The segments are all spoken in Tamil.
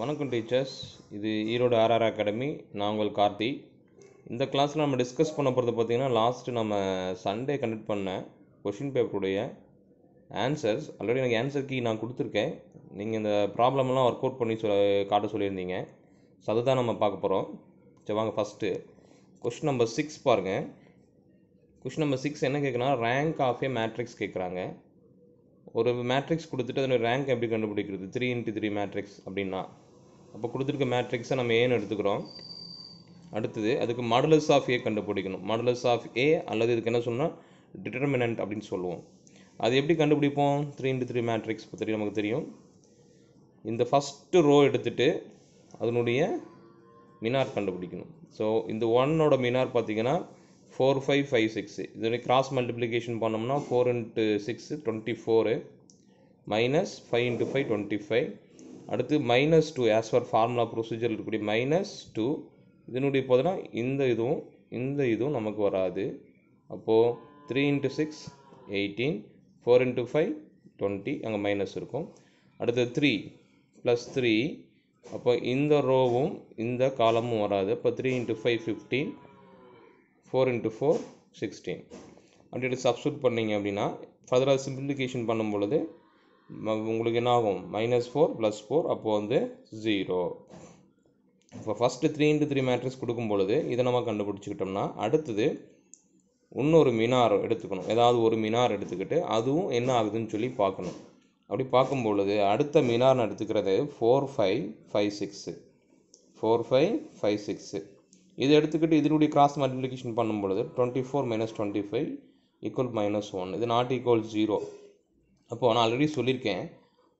வணக்கம் டீச்சர்ஸ் இது ஈரோடு ஆர்ஆர் அகாடமி நான் உங்கள் கார்த்தி இந்த கிளாஸில் நம்ம டிஸ்கஸ் பண்ண போகிறது பார்த்திங்கன்னா லாஸ்ட்டு நம்ம சண்டே கண்டக்ட் பண்ண கொஷின் பேப்பருடைய ஆன்சர்ஸ் ஆல்ரெடி எனக்கு ஆன்சர் கீ நான் கொடுத்துருக்கேன் நீங்கள் இந்த ப்ராப்ளம்லாம் ஒர்க் அவுட் பண்ணி சொல் காட்ட சொல்லியிருந்தீங்க ஸோ அதை தான் நம்ம பார்க்க போகிறோம் சரி வாங்க ஃபஸ்ட்டு கொஷின் நம்பர் சிக்ஸ் பாருங்கள் கொஷின் நம்பர் சிக்ஸ் என்ன கேட்குறா ரேங்க் ஆஃப் ஏ மேட்ரிக்ஸ் கேட்குறாங்க ஒரு மேட்ரிக்ஸ் கொடுத்துட்டு அதோட ரேங்க் எப்படி கண்டுபிடிக்கிறது த்ரீ இன்ட்டு த்ரீ மேட்ரிக்ஸ் அப்படின்னா அப்போ கொடுத்துருக்க மேட்ரிக்ஸை நம்ம ஏன்னு எடுத்துக்கிறோம் அடுத்தது அதுக்கு மாடலஸ் ஆஃப் ஏ கண்டுபிடிக்கணும் மாடலஸ் ஆஃப் ஏ அல்லது இதுக்கு என்ன சொன்னால் டிட்டர்மினன்ட் அப்படின்னு சொல்லுவோம் அது எப்படி கண்டுபிடிப்போம் த்ரீ இன்ட்டு த்ரீ மேட்ரிக்ஸ் பற்றி நமக்கு தெரியும் இந்த ஃபஸ்ட்டு ரோ எடுத்துகிட்டு அதனுடைய மினார் கண்டுபிடிக்கணும் ஸோ இந்த ஒன்னோட மினார் பார்த்தீங்கன்னா ஃபோர் ஃபைவ் ஃபைவ் சிக்ஸு இதோடைய கிராஸ் மல்டிப்ளிகேஷன் பண்ணோம்னா four into six twenty four minus five into five twenty five அடுத்து minus two as per formula procedure இருக்கக்கூடிய மைனஸ் டூ இதனுடைய போதுனா இந்த இதுவும் இந்த இதுவும் நமக்கு வராது அப்போது three into six eighteen four into five twenty அங்கே மைனஸ் இருக்கும் அடுத்து த்ரீ ப்ளஸ் த்ரீ அப்போ இந்த ரோவும் இந்த காலமும் வராது அப்போ three into five fifteen four into four sixteen அப்படின்ட்டு சப்ஸ்டியூட் பண்ணிங்க அப்படின்னா ஃபர்தராக சிம்பிளிஃபிகேஷன் பண்ணும் பொழுது உங்களுக்கு என்ன ஆகும் மைனஸ் ஃபோர் ப்ளஸ் ஃபோர் அப்போது வந்து ஜீரோ இப்போ first three into three matrix கொடுக்கும் பொழுது இதை நம்ம கண்டுபிடிச்சிக்கிட்டோம்னா அடுத்தது இன்னொரு மினார் எடுத்துக்கணும் ஏதாவது ஒரு மினார் எடுத்துக்கிட்டு அதுவும் என்ன ஆகுதுன்னு சொல்லி பார்க்கணும் அப்படி பார்க்கும் பொழுது அடுத்த மினார்னு எடுத்துக்கிறது four five five six four five five six இது எடுத்துக்கிட்டு இதனுடைய கிராஸ் மல்டிப்ளிகேஷன் பண்ணும் பொழுது twenty four minus twenty five equal minus one இது நாட் ஈக்குவல் ஜீரோ அப்போது நான் ஆல்ரெடி சொல்லியிருக்கேன்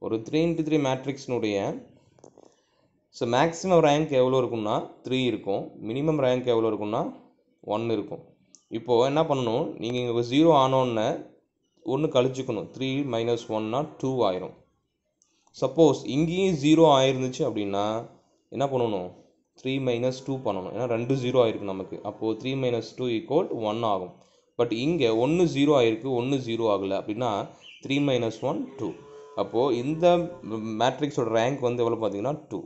ஒரு த்ரீ இன்ட்டு த்ரீ மேட்ரிக்ஸ்னுடைய ஸோ மேக்ஸிமம் ரேங்க் எவ்வளோ இருக்கும்னா த்ரீ இருக்கும் மினிமம் ரேங்க் எவ்வளோ இருக்கும்னா ஒன்று இருக்கும் இப்போது என்ன பண்ணணும் நீங்கள் இங்கே ஜீரோ ஆனோன்னு ஒன்று கழிச்சுக்கணும் த்ரீ மைனஸ் ஒன்னா டூ ஆயிரும் சப்போஸ் இங்கேயும் ஜீரோ ஆயிருந்துச்சு அப்படின்னா என்ன பண்ணணும் த்ரீ மைனஸ் டூ பண்ணணும் ஏன்னா ரெண்டு ஜீரோ ஆயிருக்கு நமக்கு அப்போது three minus two equal one ஆகும் பட் இங்கே ஒன்று ஜீரோ ஆயிருக்கு ஒன்று ஜீரோ ஆகலை அப்படின்னா த்ரீ மைனஸ் ஒன் டூ அப்போது இந்த மேட்ரிக்ஸோட ரேங்க் வந்து எவ்வளோ பார்த்தீங்கன்னா டூ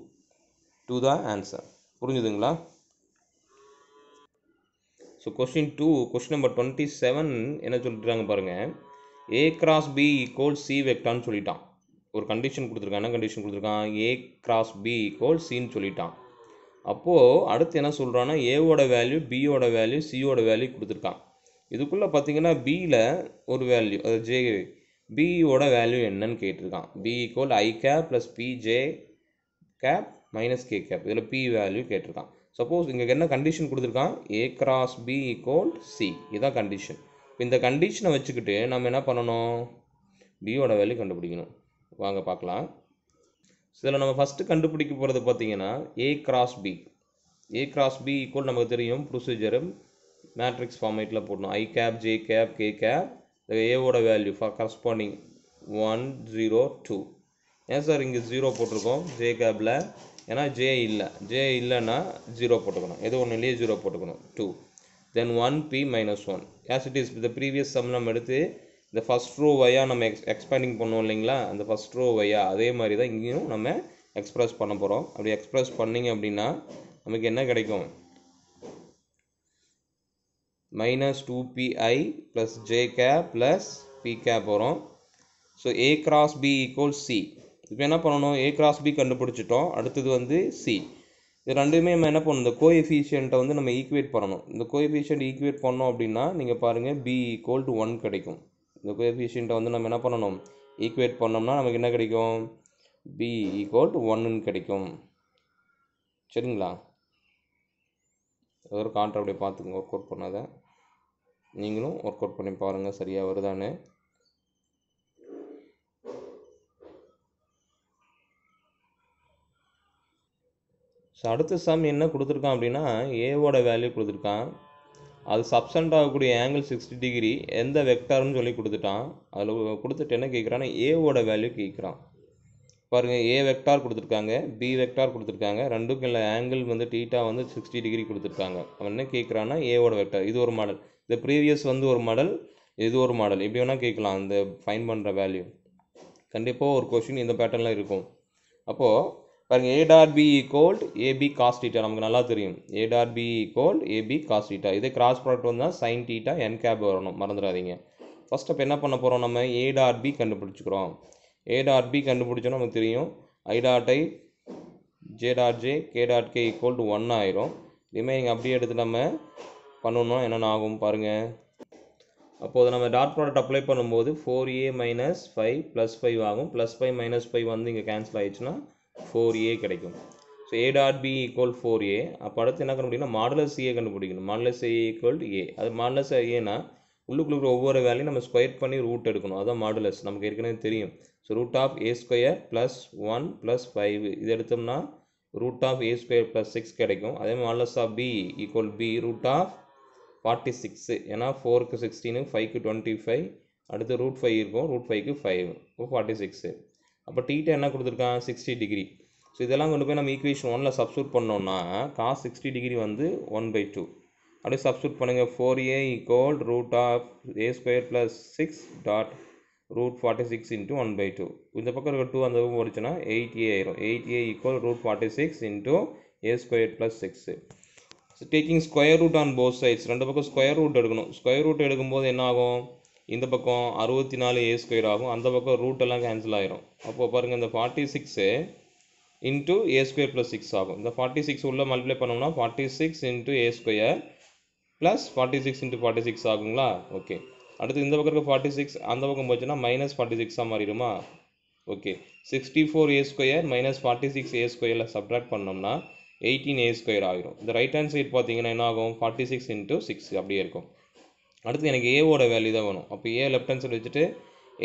டூ தான் ஆன்சர் புரிஞ்சுதுங்களா so question two question number twenty seven என்ன சொல்லிட்டுறாங்க பாருங்கள் A cross B equal C வெக்டான்னு சொல்லிட்டான் ஒரு கண்டிஷன் கொடுத்துருக்கான் என்ன கண்டிஷன் கொடுத்துருக்கான் ஏ கிராஸ் பி ஈக்குவல் சின்னு சொல்லிட்டான் அப்போது அடுத்து என்ன சொல்கிறான்னா ஏவோட வேல்யூ பியோட வேல்யூ சியோட வேல்யூ கொடுத்துருக்கான் இதுக்குள்ளே பார்த்தீங்கன்னா பியில் ஒரு வேல்யூ அது ஜே பிஇயோட வேல்யூ என்னன்னு கேட்டிருக்கான் b equal i cap plus p j cap minus k cap இதில் பி வேல்யூ கேட்டிருக்கான் சப்போஸ் இங்கே என்ன கண்டிஷன் கொடுத்துருக்கான் ஏ கிராஸ் பி ஈக்குவல் சி இதுதான் கண்டிஷன் இப்போ இந்த கண்டிஷனை வச்சுக்கிட்டு நம்ம என்ன பண்ணணும் பியோட வேல்யூ கண்டுபிடிக்கணும் வாங்க பார்க்கலாம் இதில் நம்ம ஃபஸ்ட்டு கண்டுபிடிக்க போகிறது பார்த்தீங்கன்னா a cross b a cross B equal நமக்கு தெரியும் ப்ரொசீஜரும் மேட்ரிக்ஸ் ஃபார்மேட்டில் போடணும் i cap j cap k cap இந்த ஏவோட value for corresponding one zero two ஏன் சார் இங்கே ஜீரோ போட்டிருக்கோம் ஜே கேபில் ஏன்னா ஜே இல்லை ஜே இல்லைன்னா ஜீரோ போட்டுக்கணும் எது ஒன்று இல்லையே ஜீரோ போட்டுக்கணும் two then one p minus one as it is இந்த ப்ரீவியஸ் சம் நம்ம எடுத்து இந்த ஃபஸ்ட் ரோ வையாக நம்ம எக்ஸ் எக்ஸ்பேண்டிங் பண்ணுவோம் இல்லைங்களா அந்த ஃபஸ்ட் ரோ வையாக அதே மாதிரி தான் இங்கேயும் நம்ம எக்ஸ்ப்ரெஸ் பண்ண போகிறோம் அப்படி எக்ஸ்ப்ரெஸ் பண்ணிங்க அப்படின்னா நமக்கு என்ன கிடைக்கும் minus two p i plus j plus plus p cap வரும் so a cross b equals c இப்போ என்ன பண்ணணும் ஏ கிராஸ் பி கண்டுபிடிச்சிட்டோம் அடுத்தது வந்து சி இது ரெண்டுமே நம்ம என்ன பண்ணணும் இந்த கோஎஃபிஷியண்ட்டை வந்து நம்ம equate பண்ணணும் இந்த coefficient ஈக்குவேட் பண்ணோம் அப்படின்னா நீங்கள் பாருங்கள் பி equal to ஒன் கிடைக்கும் இந்த coefficient வந்து நம்ம என்ன பண்ணணும் equate பண்ணோம்னா நமக்கு என்ன கிடைக்கும் பி ஈக்குவல் டு கிடைக்கும் சரிங்களா ஒரு கான்ட்ராக்டை பார்த்துக்கோங்க ஒர்க் அவுட் பண்ணாத நீங்களும் ஒர்க் அவுட் பண்ணி பாருங்கள் சரியாக வருதானு ஸோ அடுத்த சம் என்ன கொடுத்துருக்கான் அப்படின்னா ஏவோட வேல்யூ கொடுத்துருக்கான் அது சப்சண்ட் ஆகக்கூடிய ஆங்கிள் சிக்ஸ்டி டிகிரி எந்த வெக்டார்னு சொல்லி கொடுத்துட்டான் அதில் கொடுத்துட்டு என்ன கேட்குறான்னா ஏவோட வேல்யூ கேட்குறான் பாருங்கள் ஏ வெக்டார் கொடுத்துருக்காங்க பி வெக்டார் கொடுத்துருக்காங்க ரெண்டுக்கும் இல்லை ஆங்கிள் வந்து டீட்டா வந்து சிக்ஸ்டி டிகிரி கொடுத்துருக்காங்க அவன் என்ன கேட்குறான்னா ஏவோட வெக்டார் இது ஒரு மாடல் இந்த ப்ரீவியஸ் வந்து ஒரு மாடல் இது ஒரு மாடல் இப்படி வேணால் கேட்கலாம் அந்த ஃபைன் பண்ணுற வேல்யூ கண்டிப்பாக ஒரு கொஷின் இந்த பேட்டர்னில் இருக்கும் அப்போது பாருங்கள் a dot b equal to a b cos theta நமக்கு நல்லா தெரியும் a dot b equal to a b cos theta இதே கிராஸ் ப்ராடக்ட் வந்தால் சைன் டீட்டா என் கேப் வரணும் மறந்துடாதீங்க ஃபஸ்ட் அப்போ என்ன பண்ண போகிறோம் நம்ம ஏ பி கண்டுபிடிச்சிக்கிறோம் ஏ டாட் பி கண்டுபிடிச்சோன்னா நமக்கு தெரியும் i dot i j dot j k dot k equal to one ஆயிரும் இதுமாரி அப்படியே எடுத்து நம்ம பண்ணணும் என்னென்ன ஆகும் பாருங்கள் அப்போது நம்ம டாட் ப்ராடக்ட் அப்ளை பண்ணும்போது four a minus five plus five ஆகும் ப்ளஸ் ஃபைவ் மைனஸ் ஃபைவ் வந்து இங்கே கேன்சல் ஆயிடுச்சுன்னா ஃபோர் ஏ கிடைக்கும் so a dot B equal four a அப்போ அடுத்து என்ன கண்டுபிடிக்கணும் மாடலஸ் ஏ கண்டுபிடிக்கணும் modulus a equal to a அது மாடலஸ் ஏன்னா உள்ளுக்குள்ள ஒவ்வொரு வேலையும் நம்ம ஸ்கொயர் பண்ணி ரூட் எடுக்கணும் அதுதான் மாடலஸ் நமக்கு ஏற்கனவே தெரியும் so root of a square plus one plus five இது எடுத்தோம்னா root of a square plus six கிடைக்கும் அதே மாதிரி modulus of b equal b root of forty six ஏன்னா ஃபோருக்கு சிக்ஸ்டீனு ஃபைவ்க்கு டுவெண்ட்டி ஃபைவ் அடுத்து ரூட் ஃபைவ் இருக்கும் ரூட் ஃபைவ்க்கு ஃபைவ் இப்போ ஃபார்ட்டி சிக்ஸு அப்போ டீட்டை என்ன கொடுத்துருக்கான் சிக்ஸ்டி டிகிரி ஸோ இதெல்லாம் கொண்டு போய் நம்ம ஈக்குவேஷன் ஒனில் சப்ஸ்டியூட் பண்ணோம்னா காஸ் சிக்ஸ்டி டிகிரி வந்து ஒன் பை டூ அப்படியே சப்ஸ்டியூட் பண்ணுங்கள் four a equal root of a square plus six dot root forty six into one by two இந்த பக்கம் இருக்க டூ அந்த பக்கம் போடுச்சுன்னா எயிட் ஏ ஆயிரும் eight a equal root forty six into a square plus six taking square root on both sides ரெண்டு பக்கம் ஸ்கொயர் ரூட் எடுக்கணும் ஸ்கொயர் ரூட் எடுக்கும்போது என்ன ஆகும் இந்த பக்கம் அறுபத்தி நாலு ஏ ஸ்கொயர் ஆகும் அந்த பக்கம் ரூட் எல்லாம் கேன்சல் ஆகிரும் அப்போ பாருங்கள் இந்த forty six into a square plus six ஆகும் இந்த ஃபார்ட்டி சிக்ஸ் உள்ளே மல்டிப்ளை பண்ணோம்னா forty six into a square plus forty six into forty six ஆகுங்களா ஓகே அடுத்து இந்த பக்கம் இருக்க ஃபார்ட்டி சிக்ஸ் அந்த பக்கம் போச்சுன்னா மைனஸ் ஃபார்ட்டி சிக்ஸாக மாறிடுமா okay sixty four a square minus forty six a ஸ்கொயரில் சப்ராக்ட் பண்ணோம்னா எயிட்டீன் ஏ ஸ்கொயர் ஆகிரும் இந்த ரைட் ஹேண்ட் சைட் பார்த்தீங்கன்னா என்ன ஆகும் ஃபார்ட்டி சிக்ஸ் இன்ட்டு சிக்ஸ் அப்படியே இருக்கும் அடுத்து எனக்கு ஏவோட வேல்யூ தான் வேணும் அப்போ ஏ லெஃப்ட் ஹேண்ட் சைடு வச்சுட்டு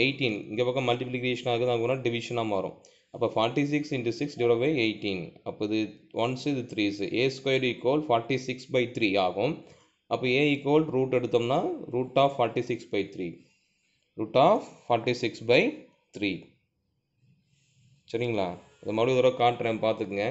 எயிட்டீன் இங்கே பக்கம் மல்டிபிளிகேஷன் ஆகுது அங்கே டிவிஷனாக மாறும் அப்போ forty six into six divide by eighteen அப்போ இது ஒன்ஸ் இது threes a square equal forty six by three ஆகும் அப்போ ஏ ஈக்குவல் ரூட் எடுத்தோம்னா root of forty six by three root of forty six by three சரிங்களா இதை மறுபடியும் தடவை காட்டுறேன் பார்த்துக்குங்க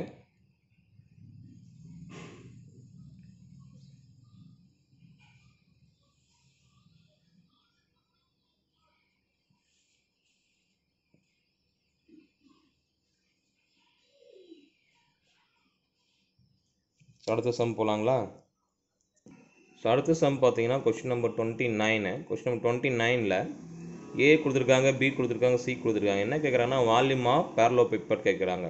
அடுத்த சம் போகலாங்களா ஸோ அடுத்த சம் பார்த்தீங்கன்னா question number twenty nine question number twenty நைனில் ஏ கொடுத்துருக்காங்க பி கொடுத்துருக்காங்க சி கொடுத்துருக்காங்க என்ன கேட்குறாங்கன்னா வால்யூமா பேர்லோ பிப்பட் கேட்குறாங்க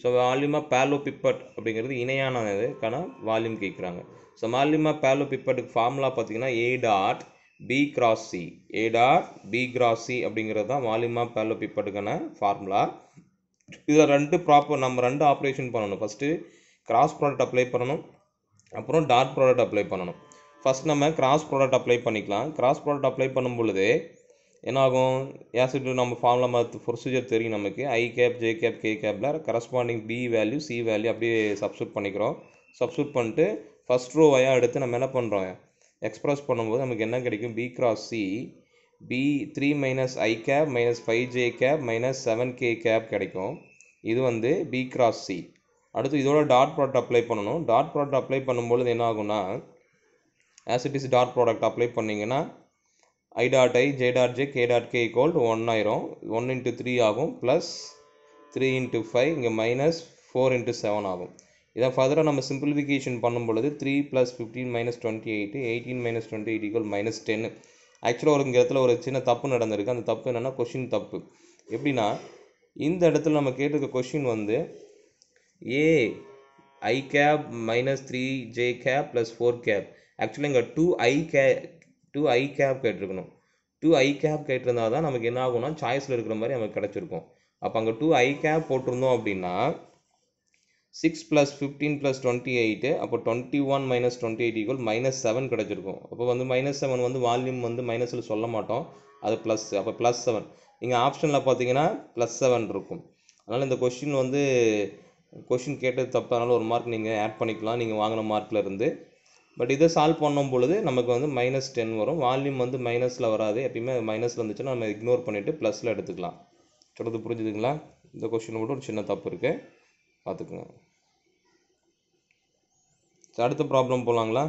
ஸோ வால்யூமா பேர்லோ பிப்பட் அப்படிங்கிறது இணையானதுக்கான வால்யூம் கேட்குறாங்க ஸோ வால்யூமா பேரலோ பிப்பட்டுக்கு ஃபார்முலா பார்த்தீங்கன்னா a dot b cross c a dot b cross c அப்படிங்கிறது தான் வால்யூமா பேர்லோ பிப்பட்டுக்கான ஃபார்முலா இதில் ரெண்டு ப்ராப்பர் நம்ம ரெண்டு ஆப்ரேஷன் பண்ணணும் ஃபஸ்ட்டு கிராஸ் ப்ராடக்ட் அப்ளை பண்ணணும் அப்புறம் டாட் ப்ராடக்ட் அப்ளை பண்ணணும் ஃபஸ்ட் நம்ம கிராஸ் ப்ராடக்ட் அப்ளை பண்ணிக்கலாம் கிராஸ் ப்ராடக்ட் அப்ளை பண்ணும் பொழுது என்னாகும் ஏசிட் நம்ம ஃபார்மில் மற்ற ப்ரொசீஜர் தெரியும் நமக்கு i cap j cap k கேப்பில் corresponding b value C value அப்படியே சப்ஸ்டியூட் பண்ணிக்கிறோம் சப்ஸ்டியூட் பண்ணிட்டு ஃபஸ்ட் ரோ வயாக எடுத்து நம்ம என்ன பண்ணுறோம் எக்ஸ்ப்ரெஸ் பண்ணும்போது நமக்கு என்ன கிடைக்கும் b cross c b three minus i cap minus five j cap minus seven k cap கிடைக்கும் இது வந்து பி கிராஸ் சி அடுத்து இதோட டாட் ப்ராடக்ட் அப்ளை பண்ணணும் டாட் ப்ராடக்ட் அப்ளை பண்ணும்பொழுது என்ன ஆகும்னா as it is dot product apply பண்ணிங்கன்னா i dot i j dot j k dot k equal one ஆயிரும் ஒன் இன்ட்டு த்ரீ ஆகும் ப்ளஸ் த்ரீ இன்ட்டு ஃபைவ் இங்கே மைனஸ் ஃபோர் இன்ட்டு செவன் ஆகும் இதை ஃபர்தராக நம்ம சிம்பிளிஃபிகேஷன் பண்ணும் பொழுது three plus fifteen minus twenty eight eighteen minus twenty eight equal minus ten ஆக்சுவலாக ஒரு இங்கே இடத்துல ஒரு சின்ன தப்பு நடந்திருக்கு அந்த தப்பு என்னென்னா கொஷின் தப்பு எப்படின்னா இந்த இடத்துல நம்ம கேட்டிருக்க கொஷின் வந்து a i cap minus three j cap plus four cap ஆக்சுவலாக இங்கே two i k two i cap கேட்டிருக்கணும் டூ ஐ கேப் கேட்டிருந்தா தான் நமக்கு என்ன ஆகும்னா சாய்ஸில் இருக்கிற மாதிரி நமக்கு கிடச்சிருக்கும் அப்போ அங்கே டூ ஐ கேப் போட்டிருந்தோம் அப்படின்னா six plus fifteen plus twenty eight அப்போ twenty one minus twenty eight equal minus seven கிடச்சிருக்கும் அப்போ வந்து மைனஸ் செவன் வந்து வால்யூம் வந்து மைனஸில் சொல்ல மாட்டோம் அது ப்ளஸ் அப்போ ப்ளஸ் செவன் இங்கே ஆப்ஷனில் பார்த்தீங்கன்னா ப்ளஸ் செவன் இருக்கும் அதனால் இந்த கொஷின் வந்து கொஷின் கேட்டது அதனால ஒரு மார்க் நீங்கள் ஆட் பண்ணிக்கலாம் நீங்கள் வாங்கின மார்க்கில் இருந்து பட் இதை சால்வ் பண்ணும் பொழுது நமக்கு வந்து மைனஸ் டென் வரும் வால்யூம் வந்து மைனஸில் வராது எப்பயுமே மைனஸில் இருந்துச்சுன்னா நம்ம இக்னோர் பண்ணிவிட்டு ப்ளஸில் எடுத்துக்கலாம் சொல்கிறது புரிஞ்சுதுங்களா இந்த கொஷின் கூட ஒரு சின்ன தப்பு இருக்குது பார்த்துக்குங்க அடுத்த ப்ராப்ளம் போகலாங்களா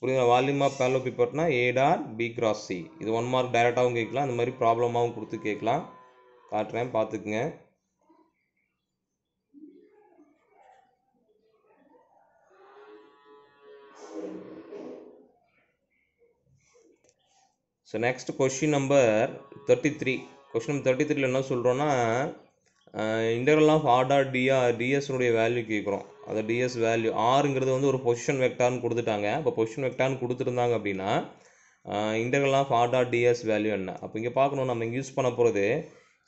புரியுது வால்யூம் ஆஃப் பேலோ பிப்பட்னா ஏடார் பி கிராஸ் சி இது ஒன் மார்க் டைரெக்டாகவும் கேட்கலாம் இந்த மாதிரி ப்ராப்ளமாகவும் கொடுத்து கேட்கலாம் காட்டுறேன் பார்த்துக்குங்க so next question number thirty three question number thirty த்ரீல என்ன சொல்கிறோன்னா இன்டர்வல் ஆஃப் ஆர்டார் டிஆர் டிஎஸ்னுடைய வேல்யூ கேட்குறோம் அது டிஎஸ் வேல்யூ ஆருங்கிறது வந்து ஒரு பொசிஷன் வெக்டார்னு கொடுத்துட்டாங்க இப்போ பொசிஷன் வெக்டார்னு கொடுத்துருந்தாங்க அப்படின்னா integral of r dot d s value என்ன அப்போ இங்கே பார்க்கணும் நம்ம இங்கே யூஸ் பண்ண போகிறது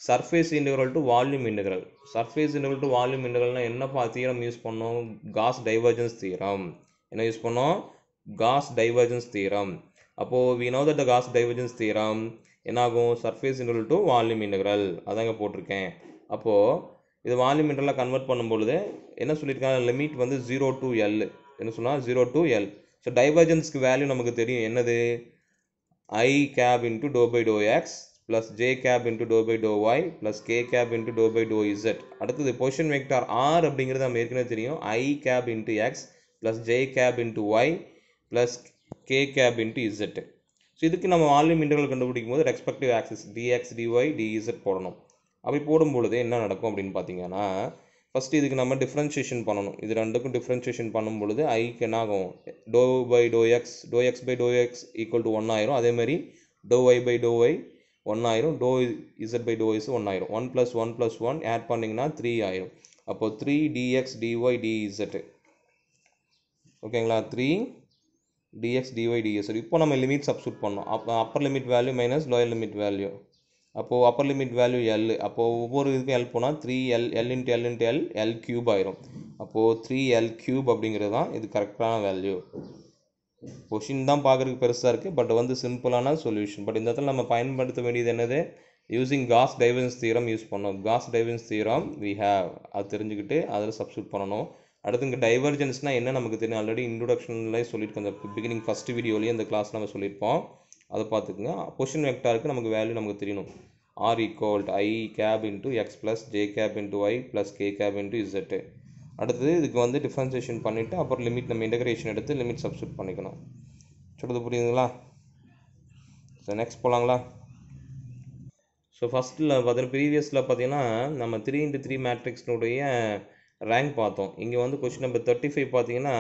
surface integral to volume integral surface integral to volume என்ன என்னப்பா தியரம் யூஸ் பண்ணோம் காஸ் டைவர்ஜன்ஸ் தீரம் என்ன யூஸ் பண்ணோம் காஸ் டைவர்ஜன்ஸ் தீரம் அப்போது we know that the Gauss divergence theorem என்னாகும் surface integral to volume integral அதாங்க போட்டிருக்கேன் அப்போது இது வால்யூம் இன்டர்வலாக கன்வெர்ட் பண்ணும்பொழுது என்ன சொல்லியிருக்காங்க லிமிட் வந்து ஜீரோ டு எல் என்ன சொன்னால் ஜீரோ டு எல் ஸோ டைவர்ஜென்ஸ்க்கு வேல்யூ நமக்கு தெரியும் என்னது i cap into doh by doh x plus j cap into doh by doh y plus k cap into doh by doh z அடுத்தது பொசிஷன் வெக்டார் ஆர் அப்படிங்கிறது நம்ம ஏற்கனவே தெரியும் i cap into x plus j cap into y plus k cap into z so இதுக்கு நம்ம வால்யூம் இன்டர்வல் கண்டுபிடிக்கும் போது ரெஸ்பெக்டிவ் ஆக்சஸ் டிஎக்ஸ் டிஒய் டிஇசட் போடணும் அப்படி போடும் பொழுது என்ன நடக்கும் அப்படின்னு பார்த்தீங்கன்னா ஃபஸ்ட்டு இதுக்கு நம்ம டிஃப்ரென்ஷியேஷன் பண்ணணும் இது ரெண்டுக்கும் டிஃப்ரென்ஷியேஷன் பண்ணும் பொழுது ஐக்கு என்ன ஆகும் doh by doh x doh x by doh x equal to one ஆயிரும் அதேமாதிரி doh y by doh y one ஆயிரும் doh z by doh z one ஆயிரும் one plus one plus one add பண்ணிங்கன்னா த்ரீ ஆயிரும் அப்போது த்ரீ டிஎக்ஸ் டிஒய் டிஇசட்டு ஓகேங்களா த்ரீ dx dy ds இப்போ நம்ம லிமிட் சப்ஸ்டியூட் பண்ணோம் அப்போ upper limit value minus lower limit value அப்போது அப்பர் லிமிட் வேல்யூ எல் அப்போது ஒவ்வொரு இதுக்கும் எல் போனால் three l l into l into l l cube ஆயிரும் அப்போது த்ரீ எல் க்யூப் அப்படிங்கிறது தான் இது கரெக்டான வேல்யூ கொஷின் தான் பார்க்குறதுக்கு பெருசாக இருக்குது பட் வந்து சிம்பிளான சொல்யூஷன் பட் இந்த இடத்துல நம்ம பயன்படுத்த வேண்டியது என்னது using Gauss divergence theorem use பண்ணோம் Gauss divergence theorem we have அது தெரிஞ்சுக்கிட்டு அதில் சப்ஸ்டியூட் பண்ணணும் அடுத்து இங்கே டைவர்ஜென்ஸ்னால் என்ன நமக்கு தெரியும் ஆல்ரெடி இன்ட்ரொடக்ஷன்லேயே சொல்லியிருக்கோம் இந்த பிகினிங் ஃபஸ்ட்டு வீடியோலேயே இந்த கிளாஸ் நம்ம சொல்லியிருப்போம் அதை பார்த்துக்குங்க பொஷன் வெக்டாருக்கு நமக்கு வேல்யூ நமக்கு தெரியணும் r equal i cap into x plus j cap into y plus k cap into z அடுத்தது இதுக்கு வந்து டிஃப்ரென்சேஷன் பண்ணிவிட்டு அப்புறம் லிமிட் நம்ம இன்டகிரேஷன் எடுத்து லிமிட் சப்ஸ்டியூட் பண்ணிக்கணும் சொல்கிறது புரியுதுங்களா ஸோ நெக்ஸ்ட் போகலாங்களா ஸோ ஃபஸ்ட்டில் பார்த்தீங்கன்னா ப்ரீவியஸில் பார்த்தீங்கன்னா நம்ம த்ரீ இன்ட்டு த்ரீ மேட்ரிக்ஸ்னுடைய ரேங்க் பார்த்தோம் இங்கே வந்து கொஸ்டின் நம்பர் தேர்ட்டி ஃபைவ் பார்த்தீங்கன்னா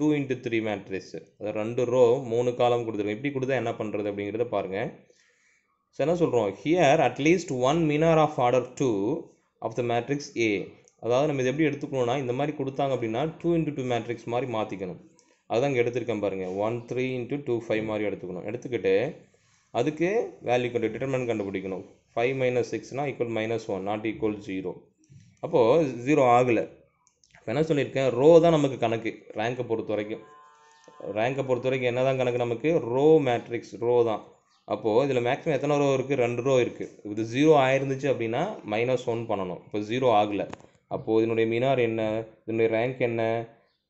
டூ இன்ட்டு த்ரீ மேட்ரிக்ஸ் அது ரெண்டு ரோ மூணு காலம் கொடுத்துருக்கோம் இப்படி கொடுத்தா என்ன பண்ணுறது அப்படிங்கிறத பாருங்கள் ஸோ என்ன சொல்கிறோம் here at least one minor of order two of the matrix a அதாவது நம்ம இது எப்படி எடுத்துக்கணும்னா இந்த மாதிரி கொடுத்தாங்க அப்படின்னா டூ இன்ட்டு டூ மேட்ரிக்ஸ் மாதிரி மாற்றிக்கணும் அதுதான் இங்கே எடுத்திருக்கேன் பாருங்கள் one three into two five மாதிரி எடுத்துக்கணும் எடுத்துக்கிட்டு அதுக்கு வேல்யூ கண்டு டிட்டர்மெண்ட் கண்டுபிடிக்கணும் ஃபைவ் மைனஸ் சிக்ஸ்னால் equal minus one not equal zero அப்போது ஜீரோ ஆகலை இப்போ என்ன சொல்லியிருக்கேன் ரோ தான் நமக்கு கணக்கு ரேங்கை பொறுத்த வரைக்கும் ரேங்கை பொறுத்த வரைக்கும் என்ன தான் கணக்கு நமக்கு ரோ மேட்ரிக்ஸ் ரோ தான் அப்போது இதில் மேக்ஸிமம் எத்தனை ரோ இருக்குது ரெண்டு ரோ இருக்குது இது ஜீரோ ஆயிருந்துச்சு அப்படின்னா மைனஸ் ஒன் பண்ணணும் இப்போ ஜீரோ ஆகலை அப்போது இதனுடைய மினார் என்ன இதனுடைய ரேங்க் என்ன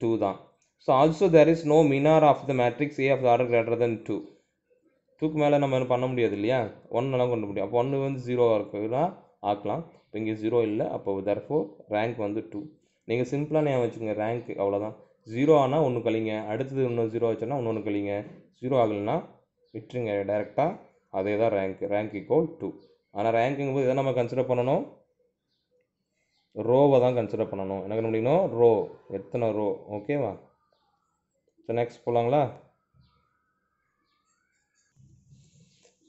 டூ தான் so also there is no minor of the matrix a of the order greater than two டூக்கு மேலே நம்ம பண்ண முடியாது இல்லையா ஒன்னெல்லாம் கொண்டு முடியும் அப்போ ஒன்று வந்து ஜீரோவாக இருக்குதுன்னா ஆக்கலாம் இப்போ இங்கே ஜீரோ இல்லை அப்போ தர்ஃபோர் ரேங்க் வந்து டூ நீங்கள் சிம்பிளாக ஞாபகம் வச்சுங்க ரேங்க் அவ்வளோதான் ஜீரோ ஆனால் ஒன்று கழிங்க அடுத்தது இன்னும் ஜீரோ ஆச்சுன்னா ஒன்று கழிங்க ஜீரோ ஆகலைன்னா விட்டுருங்க டேரெக்டாக அதே தான் ரேங்க் ரேங்க் ஈக்குவல் டூ ஆனால் ரேங்கிங் போது எதை நம்ம கன்சிடர் பண்ணணும் ரோவை தான் கன்சிடர் பண்ணணும் என்ன முடியும் ரோ எத்தனை ரோ ஓகேவா ஸோ நெக்ஸ்ட் போகலாங்களா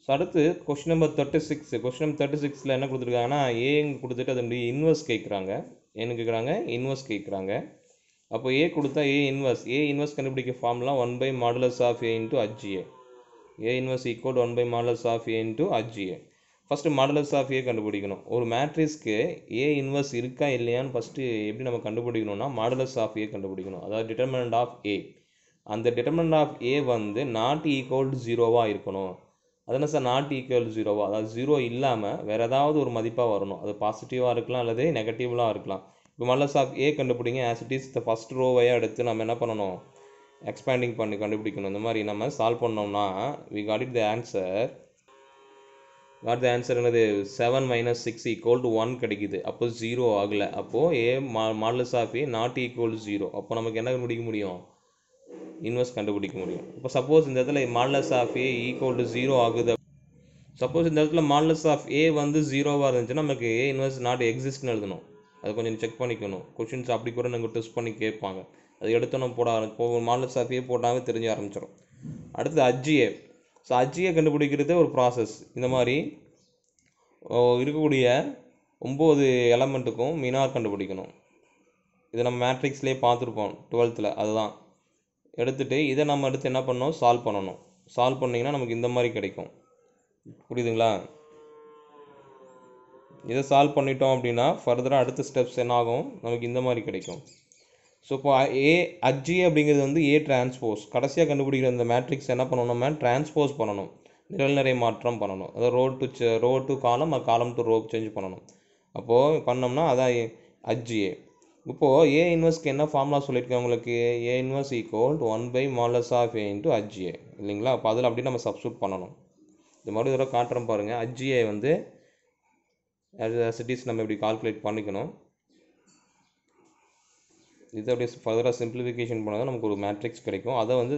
ஸோ அடுத்து question number thirty six question number thirty சிக்ஸில் என்ன கொடுத்துருக்காங்கன்னா ஏங்க கொடுத்துட்டு அதை முடியும் இன்வெஸ்ட் கேட்குறாங்க என்ன கேட்குறாங்க இன்வெஸ்ட் கேட்குறாங்க அப்போ ஏ கொடுத்தா ஏ இன்வெர்ஸ் ஏ இன்வெஸ்ட் கண்டுபிடிக்க ஃபார்ம்லாம் one by modulus of a into adj a a inverse equal one by modulus of a into adj a first modulus of a கண்டுபிடிக்கணும் ஒரு மேட்ரிஸ்க்கு ஏ இன்வெஸ்ட் இருக்கா இல்லையான்னு ஃபஸ்ட்டு எப்படி நம்ம கண்டுபிடிக்கணும்னா மாடலர்ஸ் ஆஃப் ஏ கண்டுபிடிக்கணும் அதாவது டிட்டர்மினன்ட் ஆஃப் ஏ அந்த டிட்டர்மினன்ட் ஆஃப் ஏ வந்து நாட் ஈக்குவல் ஜீரோவாக இருக்கணும் அது என்ன சார் நாட் ஈக்குவல் ஜீரோவா அதாவது ஜீரோ இல்லாமல் வேறு ஏதாவது ஒரு மதிப்பாக வரணும் அது பாசிட்டிவாக இருக்கலாம் அல்லது நெகட்டிவ்லாம் இருக்கலாம் இப்போ மல்லஸ் ஆஃப் ஏ கண்டுபிடிங்க as it is the first ரோவையாக எடுத்து நம்ம என்ன பண்ணணும் எக்ஸ்பேண்டிங் பண்ணி கண்டுபிடிக்கணும் இந்த மாதிரி நம்ம சால்வ் பண்ணோம்னா we got it the answer got the answer என்னது seven minus six equal to one கிடைக்குது அப்போ ஜீரோ ஆகலை அப்போது ஏ மா modulus of not equal zero அப்போ நமக்கு என்ன முடிக்க முடியும் இன்வெர்ஸ் கண்டுபிடிக்க முடியும் இப்போ சப்போஸ் இந்த இடத்துல modulus of A equal to zero ஆகுது சப்போஸ் இந்த இடத்துல மாடலஸ் ஆஃப் ஏ வந்து ஜீரோவாக இருந்துச்சுன்னா நமக்கு ஏ இன்வெர்ஸ் நாட் எக்ஸிஸ்ட்னு எழுதணும் அதை கொஞ்சம் செக் பண்ணிக்கணும் கொஷின்ஸ் அப்படி கூட நாங்கள் டெஸ்ட் பண்ணி கேட்பாங்க அது எடுத்து நம்ம போட ஆரம்பிப்போம் மாடலஸ் ஆஃப் ஏ போட்டாவே தெரிஞ்சு ஆரம்பிச்சிடும் அடுத்து அஜ்ஜியே ஸோ அஜ்ஜியை கண்டுபிடிக்கிறதே ஒரு ப்ராசஸ் இந்த மாதிரி இருக்கக்கூடிய ஒம்பது எலமெண்ட்டுக்கும் மினார் கண்டுபிடிக்கணும் இதை நம்ம மேட்ரிக்ஸ்லேயே பார்த்துருப்போம் டுவெல்த்தில் அதுதான் எடுத்துகிட்டு இதை நம்ம அடுத்து என்ன பண்ணணும் சால்வ் பண்ணணும் சால்வ் பண்ணிங்கன்னா நமக்கு இந்த மாதிரி கிடைக்கும் புரியுதுங்களா இதை சால்வ் பண்ணிட்டோம் அப்படின்னா ஃபர்தராக அடுத்த ஸ்டெப்ஸ் என்ன ஆகும் நமக்கு இந்த மாதிரி கிடைக்கும் ஸோ இப்போ ஏ அஜி அப்படிங்கிறது வந்து ஏ டிரான்ஸ்போஸ் கடைசியாக கண்டுபிடிக்கிற இந்த மேட்ரிக்ஸ் என்ன பண்ணணும்னா டிரான்ஸ்போஸ் பண்ணணும் நிழல்நிறை மாற்றம் பண்ணணும் அதாவது ரோ டு ரோ டு காலம் காலம் டு ரோ சேஞ்ச் பண்ணணும் அப்போது பண்ணோம்னா அதான் அஜ்ஜிஏ இப்போது ஏ இன்வெர்ஸ்க்கு என்ன ஃபார்முலா சொல்லியிருக்கேன் உங்களுக்கு A inverse equal one by modulus of A into adj A இல்லைங்களா அப்போ அதில் அப்படியே நம்ம சப்ஸ்டியூட் பண்ணணும் இது மாதிரி தடவை காட்டுறோம் பாருங்கள் அஜ்ஏ வந்து சிட்டிஸ் நம்ம இப்படி கால்குலேட் பண்ணிக்கணும் இது அப்படி ஃபர்தராக சிம்பிளிஃபிகேஷன் பண்ணால் நமக்கு ஒரு மேட்ரிக்ஸ் கிடைக்கும் அதை வந்து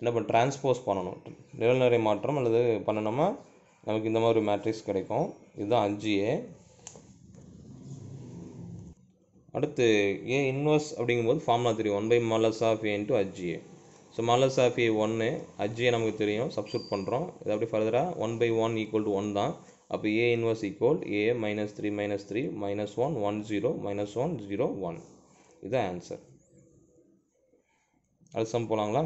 என்ன பண்ண டிரான்ஸ்போஸ் பண்ணணும் நிழல்நிறை மாற்றம் அல்லது பண்ணணும்னா நமக்கு இந்த மாதிரி ஒரு மேட்ரிக்ஸ் கிடைக்கும் இதுதான் அஞ்சு ஏ அடுத்து ஏ இன்வர்ஸ் அப்படிங்கும்போது ஃபார்முலா தெரியும் one by modulus of A into adj A so modulus of A ஒன்று அஜ்ஜியை நமக்கு தெரியும் சப்ஸ்டியூட் பண்ணுறோம் இது அப்படி ஃபர்தராக one by one equal to one தான் அப்போ A inverse equal A minus three minus three minus one one zero minus one zero one இதுதான் ஆன்சர் அடுத்த சம் போகலாங்களா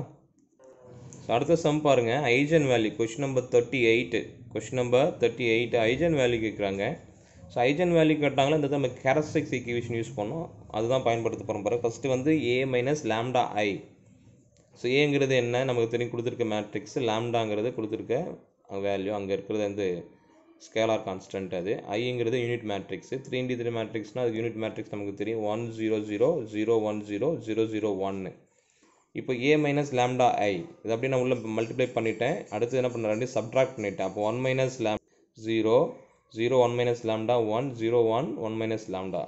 ஸோ அடுத்த சம் பாருங்கள் eigen value question number thirty eight question number thirty eight eigen value கேட்குறாங்க ஸோ ஐஜன் வேல்யூ கேட்டாங்களா இந்த நம்ம கேரஸ்டிக்ஸ் ஈக்குவேஷன் யூஸ் பண்ணோம் அதுதான் பயன்படுத்த போகிறோம் பாருங்க ஃபஸ்ட்டு வந்து A minus lambda I so ஏங்கிறது என்ன நமக்கு தெரியும் கொடுத்துருக்க மேட்ரிக்ஸ் லேம்டாங்கிறது கொடுத்துருக்க வேல்யூ அங்கே இருக்கிறது வந்து ஸ்கேலார் கான்ஸ்டன்ட் அது ஐங்கிறது unit matrix three into three மேட்ரிக்ஸ்னால் அது யூனிட் மேட்ரிக்ஸ் நமக்கு தெரியும் one zero zero zero one zero zero zero ஒன்று இப்போ ஏ மைனஸ் லேம்டா ஐ இது அப்படியே நான் உள்ளே மல்டிப்ளை பண்ணிட்டேன் அடுத்து என்ன பண்ணுறேன் சப்ட்ராக்ட் பண்ணிட்டேன் அப்போ one minus lambda zero zero one minus lambda one zero one one minus lambda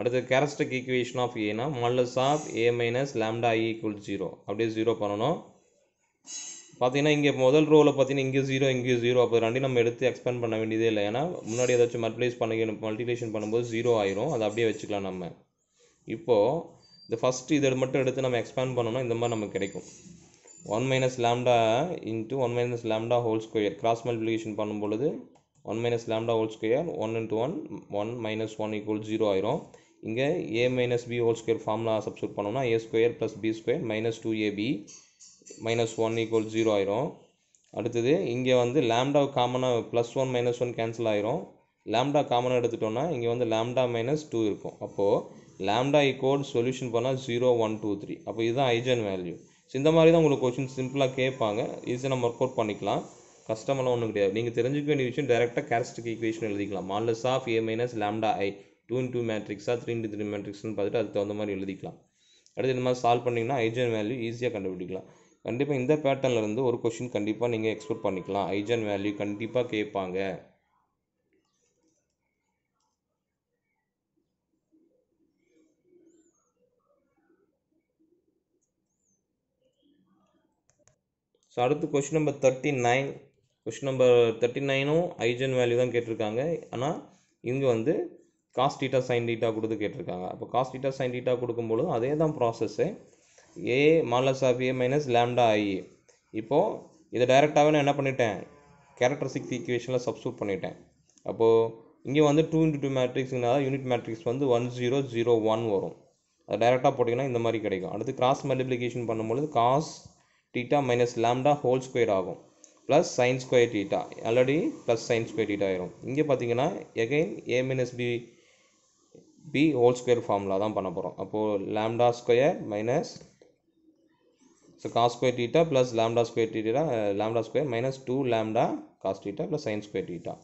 அடுத்து கேரஸ்டிக் of ஆஃப் நாம் மாடலஸ் சாப் A minus lambda i equal zero அப்படியே ஜீரோ பண்ணணும் பாத்தினா இங்கே முதல் ரோல பார்த்தீங்கன்னா இங்கே ஜீரோ இங்கே ஜீரோ அப்போ ரண்டி நம்ம எடுத்து expand பண்ண வேண்டியதே இல்லை ஏன்னா முன்னாடி ஏதாச்சும் மல்டிப்ளைஸ் பண்ணி மல்டிப்ளேஷன் பண்ணும்போது ஜீரோ ஆயிரும் அதை அப்படியே வச்சுக்கலாம் நம்ம இப்போ இந்த ஃபஸ்ட்டு இதை மட்டும் எடுத்து நம்ம எக்ஸ்பேண்ட் பண்ணோம்னா இந்த மாதிரி நமக்கு கிடைக்கும் one minus lambda one minus whole square cross பண்ணும்பொழுது one minus lambda whole square one into one one minus one equal zero ஆயிரும் இங்கே A minus B whole square formula substitute பண்ணோம்னா A square plus B square minus two AB minus one equal zero ஆயிரும் அடுத்தது இங்கே வந்து லேம்டா காமனாக plus one minus one cancel ஆயிரும் லேம்டா காமனாக எடுத்துட்டோம்னா இங்கே வந்து லேம்டா மைனஸ் டூ இருக்கும் அப்போது லேம்டா ஈக்குவல் சொல்யூஷன் பண்ணால் ஜீரோ ஒன் டூ த்ரீ அப்போ இதுதான் ஐஜன் வேல்யூ ஸோ இந்த மாதிரி தான் உங்களுக்கு கொஷின் சிம்பிளாக கேட்பாங்க ஈஸியாக நம்ம ஒர்க் அவுட் பண்ணிக்கலாம் கஷ்டமெல்லாம் ஒன்றும் கிடையாது நீங்கள் தெரிஞ்சுக்க வேண்டிய விஷயம் டேரெக்டாக கேரஸ்டிக் ஈக்குவேஷன் எழுதிக்கலாம் modulus of A minus lambda I two two மேட்ரிக்ஸாக த்ரீ இன்டூ த்ரீ மேட்ரிக்ஸ்னு பார்த்துட்டு அதுக்கு தகுந்த மாதிரி எழுதிக்கலாம் அடுத்து இந்த மாதிரி சால்வ் பண்ணிங்கன்னா ஐஜன் வேல்யூ ஈஸியாக கண்டுபிடிக்கலாம் கண்டிப்பாக இந்த பேட்டர்னில் இருந்து ஒரு கொஷின் கண்டிப்பாக நீங்கள் எக்ஸ்போர்ட் பண்ணிக்கலாம் ஐஜன் வேல்யூ கண்டிப்பாக கேட்பாங்க ஸோ அடுத்து question number thirty nine question number தேர்ட்டி நைனும் ஐஜன் வேல்யூ தான் கேட்டிருக்காங்க ஆனால் இங்கே வந்து காஸ்ட் டீட்டா சைன் டீட்டா கொடுத்து கேட்டிருக்காங்க அப்போ காஸ்ட் டீட்டா சைன் டீட்டா கொடுக்கும்பொழுது அதே தான் process A modulus of A minus lambda I A இப்போது இதை டைரெக்டாகவே நான் என்ன பண்ணிட்டேன் கேரக்டரிஸ்டிக்ஸ் ஈக்குவேஷனில் சப்ஸ்டியூட் பண்ணிட்டேன் அப்போது இங்கே வந்து டூ இன்ட்டு டூ மேட்ரிக்ஸ்னால யூனிட் மேட்ரிக்ஸ் வந்து ஒன் ஜீரோ ஜீரோ ஒன் வரும் அது டைரெக்டாக போட்டிங்கன்னா இந்த மாதிரி கிடைக்கும் அடுத்து கிராஸ் மல்டிப்ளிகேஷன் பண்ணும்பொழுது cos theta minus lambda whole square ஆகும் plus sin square theta already plus sin square theta ஆயிரும் இங்கே பார்த்தீங்கன்னா again A minus B B whole square formula தான் பண்ண போகிறோம் அப்போது lambda square minus so cos square theta plus lambda square theta lambda square minus two lambda cos theta plus sin square theta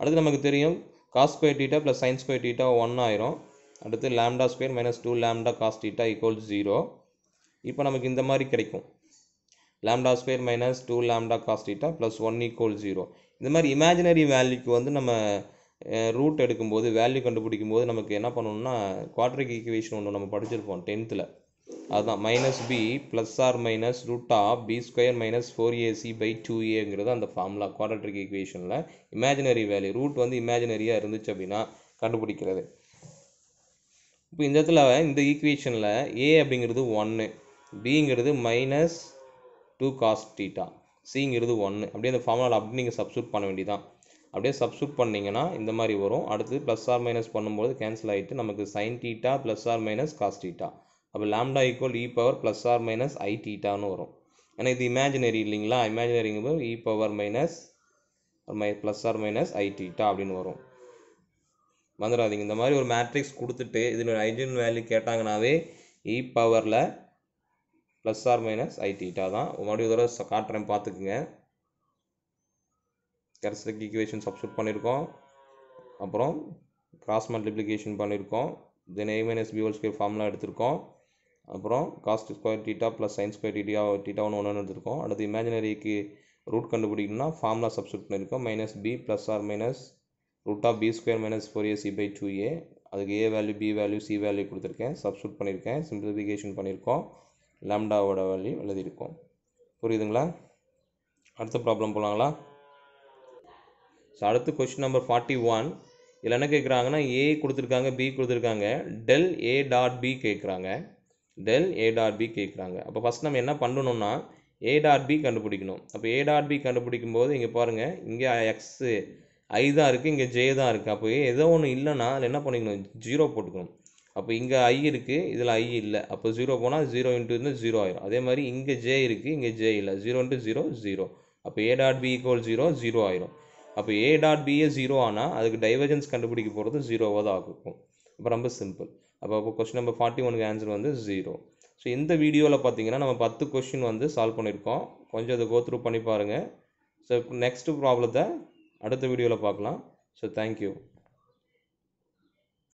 அடுத்து நமக்கு தெரியும் cos square theta plus sin square theta one ஆயிரும் அடுத்து lambda square minus two lambda cos theta equal zero இப்போ நமக்கு இந்த மாதிரி கிடைக்கும் lambda square minus two lambda cos theta plus one equal zero இந்த மாதிரி இமேஜினரி வேல்யூக்கு வந்து நம்ம ரூட் எடுக்கும்போது வேல்யூ கண்டுபிடிக்கும் போது நமக்கு என்ன பண்ணணுன்னா குவாட்ரிக் ஈக்குவேஷன் ஒன்று நம்ம படிச்சிருப்போம் டென்த்தில் அதுதான் minus B plus or minus root of B square minus four AC by two ஏங்கிறது அந்த ஃபார்முலா குவாட்ரிக் ஈக்குவேஷனில் இமேஜினரி வேல்யூ ரூட் வந்து இமேஜினரியாக இருந்துச்சு அப்படின்னா கண்டுபிடிக்கிறது இப்போ இந்த இடத்துல இந்த ஈக்குவேஷனில் ஏ அப்படிங்கிறது ஒன்று பிங்கிறது மைனஸ் டூ காஸ் டீட்டா சிங்கிறது ஒன்று அப்படியே அந்த ஃபார்முலாவில் அப்படியே நீங்கள் சப்ஸ்டியூட் பண்ண வேண்டியதான் அப்படியே சப்ஸ்டியூட் பண்ணிங்கன்னா இந்த மாதிரி வரும் அடுத்து ப்ளஸ் ஆர் மைனஸ் பண்ணும்போது கேன்சல் ஆகிட்டு நமக்கு sin theta plus or minus cos theta அப்போ lambda equal e power plus or minus i டீட்டானு வரும் ஏன்னா இது இமேஜினரி இல்லைங்களா இமேஜினரிங்கும் இ பவர் மைனஸ் மை plus or minus i theta அப்படின்னு வரும் வந்துடாதீங்க இந்த மாதிரி ஒரு மேட்ரிக்ஸ் கொடுத்துட்டு இதனுடைய ஐஜன் வேல்யூ கேட்டாங்கனாவே இ e பவரில் plus or minus i theta தான் மறுபடியும் ஒரு தடவை காட்டுறேன் பார்த்துக்குங்க கடைசிக்கு ஈக்குவேஷன் சப்ஸ்டியூட் பண்ணியிருக்கோம் அப்புறம் கிராஸ் மல்டிப்ளிகேஷன் பண்ணியிருக்கோம் then A minus B whole square ஃபார்ம்லாம் எடுத்திருக்கோம் அப்புறம் cos square theta plus sin square theta டீட்டான்னு ஒன்று எடுத்திருக்கோம் அடுத்து இமேஜினரிக்கு ரூட் கண்டுபிடிக்கணும்னா ஃபார்முலா சப்ஸ்டியூட் பண்ணியிருக்கோம் minus B plus or minus root of B square minus four AC by two A அதுக்கு A value B value C value கொடுத்துருக்கேன் சப்ஸ்டியூட் பண்ணியிருக்கேன் சிம்பிளிஃபிகேஷன் பண்ணியிருக்கோம் வழி வேல்யூ எழுதியிருக்கோம் புரியுதுங்களா அடுத்த ப்ராப்ளம் போகலாங்களா ஸோ அடுத்து கொஸ்டின் நம்பர் ஃபார்ட்டி ஒன் இதில் என்ன கேட்குறாங்கன்னா ஏ கொடுத்துருக்காங்க பி கொடுத்துருக்காங்க டெல் ஏ டாட் பி கேட்குறாங்க டெல் ஏ டாட் பி கேட்குறாங்க அப்போ ஃபஸ்ட் நம்ம என்ன பண்ணணும்னா ஏ டாட் பி கண்டுபிடிக்கணும் அப்போ ஏ டாட் பி கண்டுபிடிக்கும் போது இங்கே பாருங்கள் இங்கே எக்ஸு ஐ தான் இருக்குது இங்கே ஜே தான் இருக்குது அப்போ ஏதோ ஒன்று இல்லைன்னா அதில் என்ன பண்ணிக்கணும் ஜீரோ போட்டுக்கணும் அப்போ இங்கே ஐ இருக்குது இதில் ஐ இல்லை அப்போ ஜீரோ போனால் ஜீரோ இன்ட்டு இருந்து ஜீரோ ஆயிரும் அதே மாதிரி இங்கே ஜே இருக்குது இங்கே ஜே இல்லை ஜீரோ இன்ட்டு ஜீரோ ஜீரோ அப்போ A dot B equal zero zero ஆயிரும் அப்போ ஏ டாட் பிஏ ஜீரோ ஆனால் அதுக்கு டைவர்ஜன்ஸ் கண்டுபிடிக்க போகிறது ஜீரோவாக தான் ஆகும் அப்போ ரொம்ப சிம்பிள் அப்போ அப்போ கொஸ்டின் நம்பர் ஃபார்ட்டி ஒனுக்கு ஆன்சர் வந்து ஜீரோ ஸோ இந்த வீடியோவில் பார்த்தீங்கன்னா நம்ம பத்து கொஷின் வந்து சால்வ் பண்ணியிருக்கோம் கொஞ்சம் அதை கோத்ரூ பண்ணி பாருங்கள் ஸோ நெக்ஸ்ட்டு ப்ராப்ளத்தை அடுத்த வீடியோவில் பார்க்கலாம் ஸோ தேங்க்யூ